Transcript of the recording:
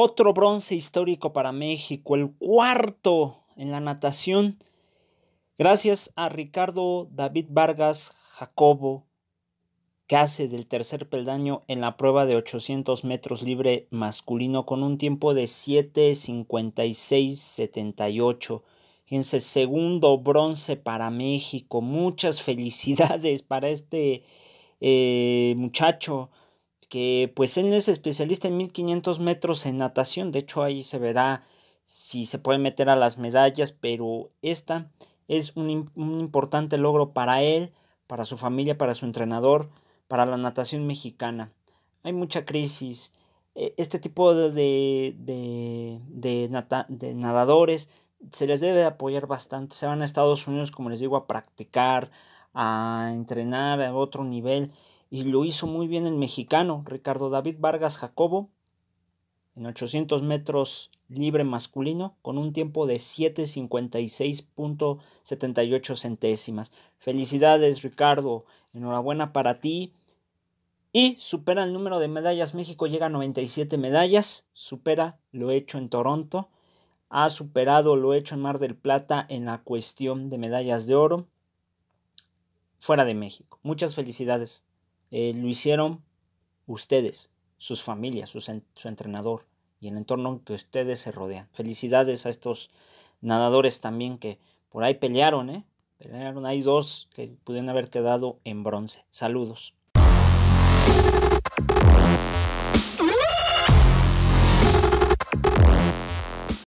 Otro bronce histórico para México, el cuarto en la natación, gracias a Ricardo David Vargas Jacobo, que hace del tercer peldaño en la prueba de 800 metros libre masculino con un tiempo de 7.56.78. Fíjense, segundo bronce para México. Muchas felicidades para este eh, muchacho que pues él es especialista en 1500 metros en natación, de hecho ahí se verá si se puede meter a las medallas, pero esta es un, importante logro para él, para su familia, para su entrenador, para la natación mexicana. Hay mucha crisis, e-, este tipo de, de, de nadadores se les debe apoyar bastante, se van a Estados Unidos, como les digo, a practicar, a entrenar a otro nivel y lo hizo muy bien el mexicano Ricardo David Vargas Jacobo en 800 metros libre masculino con un tiempo de 7.56.78 centésimas. Felicidades Ricardo, enhorabuena para ti. Y supera el número de medallas. México llega a 97 medallas. Supera lo hecho en Toronto. Ha superado lo hecho en Mar del Plata en la cuestión de medallas de oro fuera de México. Muchas felicidades. Eh, lo hicieron ustedes, sus familias, su entrenador y el entorno en que ustedes se rodean. Felicidades a estos nadadores también que por ahí pelearon, ¿eh? Pelearon, hay dos que pudieron haber quedado en bronce. Saludos.